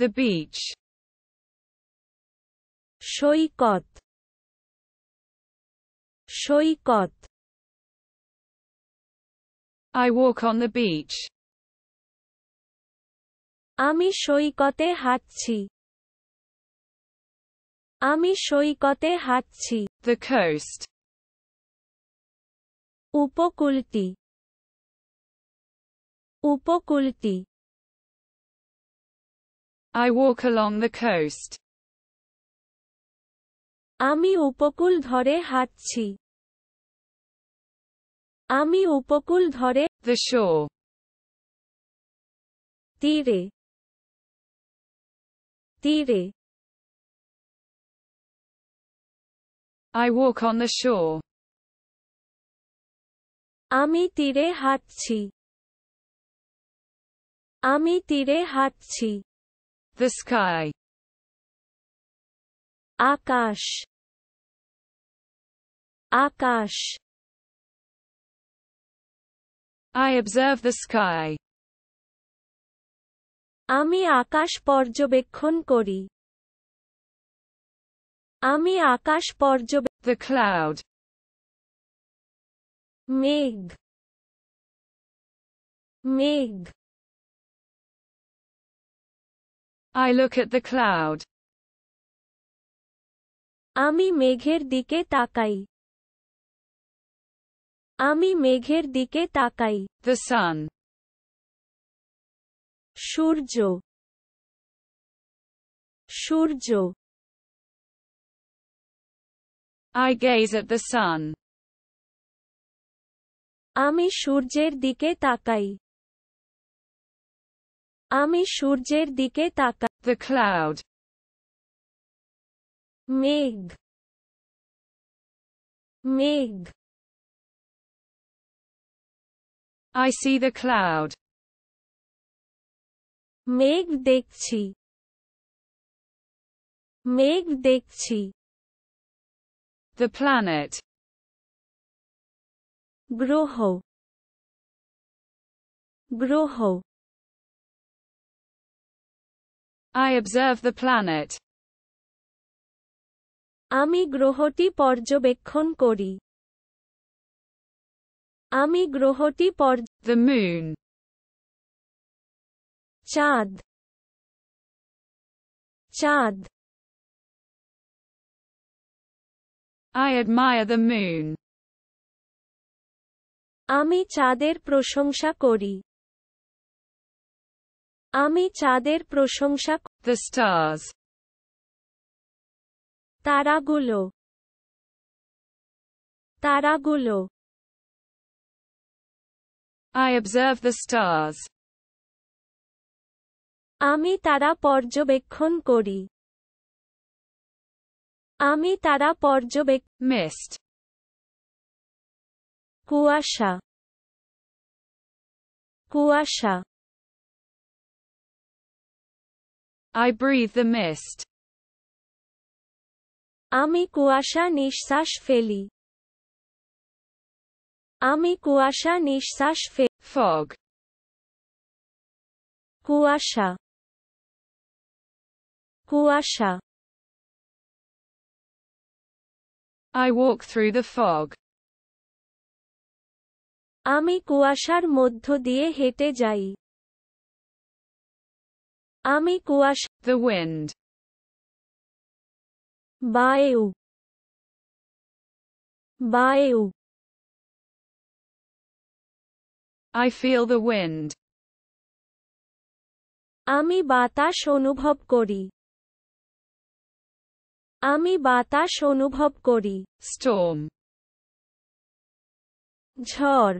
the beach. Shoy koth. Shoy koth. I walk on the beach. Ami shoikote hatchi. Ami shoikote hachi. The coast. Upokulti. Upokulti. I walk along the coast. আমি উপকূল ধরে হাঁটছি আমি উপকূল ধরে The shore. তীরে তীরে I walk on the shore. আমি তীরে হাঁটছি আমি তীরে হাঁটছি the sky. Akash. Akash. I observe the sky. Ami Akash porjobekhon kori. Ami Akash porjobek. The cloud. Meg. Meg. I look at the cloud. আমি মেঘের দিকে তাকাই আমি মেঘের দিকে তাকাই The sun. Surya Surya I gaze at the sun. আমি সূর্যের দিকে তাকাই আমি সূর্যের দিকে তাকা The cloud. মেঘ মেঘ I see the cloud. মেঘ দেখছি মেঘ দেখছি The planet. গ্রহ গ্রহ I observe the planet. আমি গ্রহটি পর্যবেক্ষণ করি আমি গ্রহটি পর The moon. চাঁদ চাঁদ I admire the moon. আমি চাঁদের প্রশংসা করি আমি চাঁদের প্রশংসা দ্য স্টার্স তারাগুলো তারাগুলো আই অবজার্ভ দ্য স্টার্স আমি তারা পর্যবেক্ষণ করি আমি তারা পর্যবেক কুয়াশা কুয়াশা I breathe the mist. আমি কুয়াশা নিঃশ্বাস ফেলি আমি কুয়াশা নিঃশ্বাস ফে fog কুয়াশা কুয়াশা I walk through the fog আমি কুয়াশার মধ্য দিয়ে হেঁটে যাই Ami kuash, the wind. Baeu. Baeu. I feel the wind. আমি বাতাস অনুভব করি আমি বাতাস অনুভব করি স্টোম ঝড়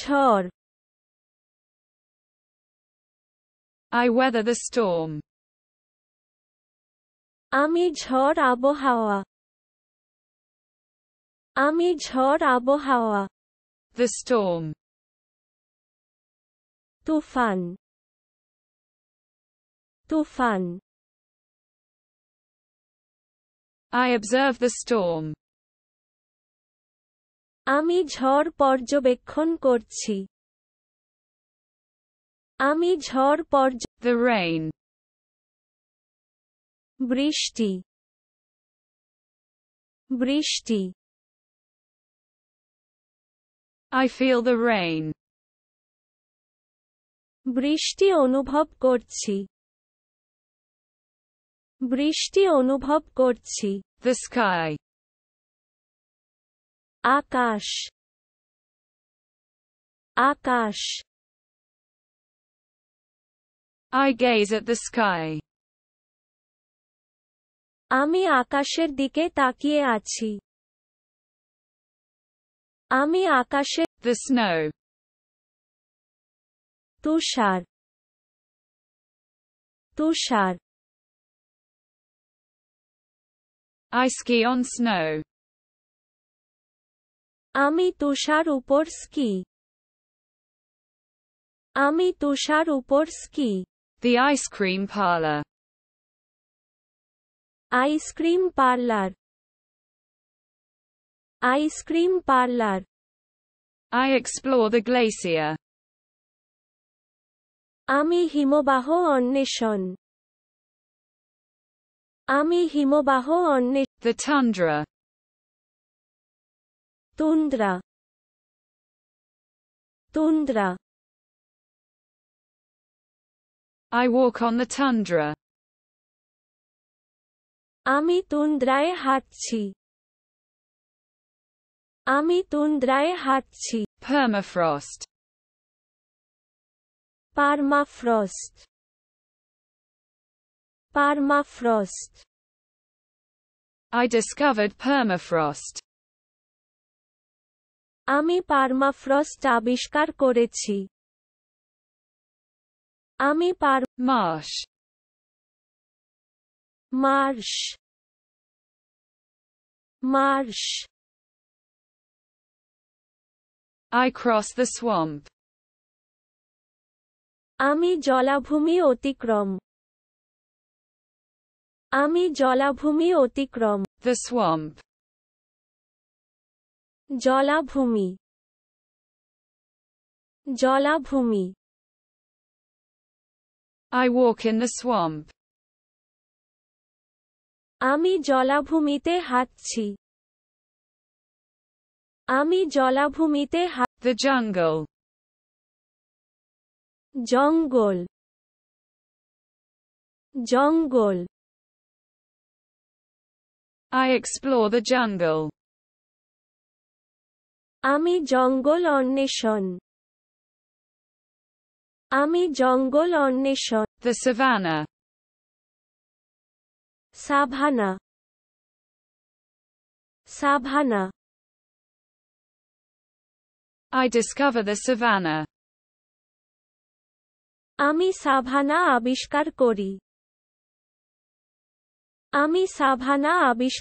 ঝড় I weather the storm. আমি ঝড় আবহাওয়া আমি ঝড় আবহাওয়া The storm. Toofan Toofan I observe the storm. আমি ঝড় পর্যবেক্ষণ করছি আমি ঝড় পর্য the rain বৃষ্টি বৃষ্টি I feel the rain বৃষ্টি অনুভব করছি বৃষ্টি অনুভব করছি the sky Akash Akash I gaze at the sky. আমি আকাশের দিকে তাকিয়ে আছি আমি আকাশে The snow. Tushar Tushar I ski on snow. আমি তুষার উপর স্কি আমি তুষার উপর ski the ice cream parlor. Ice cream parlor. Ice cream parlor. I explore the glacier. আমি হিমবাহ অন্বেষণ আমি The tundra. Tundra. Tundra. I walk on the tundra. আমি তুন্দ্রায় হাঁটছি আমি তুন্দ্রায় হাঁটছি permafrost permafrost permafrost I discovered permafrost আমি পার্মাফ্রস্ট আবিষ্কার করেছি Ami par marsh. Marsh. Marsh. I cross the swamp. Ami jolabhumi otikrom. Ami jolabhumi otikrom. The swamp. Jolabhumi. Jolabhumi. I walk in the swamp. আমি জলাভূমিতে হাঁটছি আমি জলাভূমিতে The jungle. জঙ্গল জঙ্গল I explore the jungle. আমি জঙ্গল অন্বেষণ আমি জঙ্গল অন্বেষণ the savanna savanna savanna I discover the savanna আমি সাভানা আবিষ্কার করি আমি সাভানা আবিষ্কার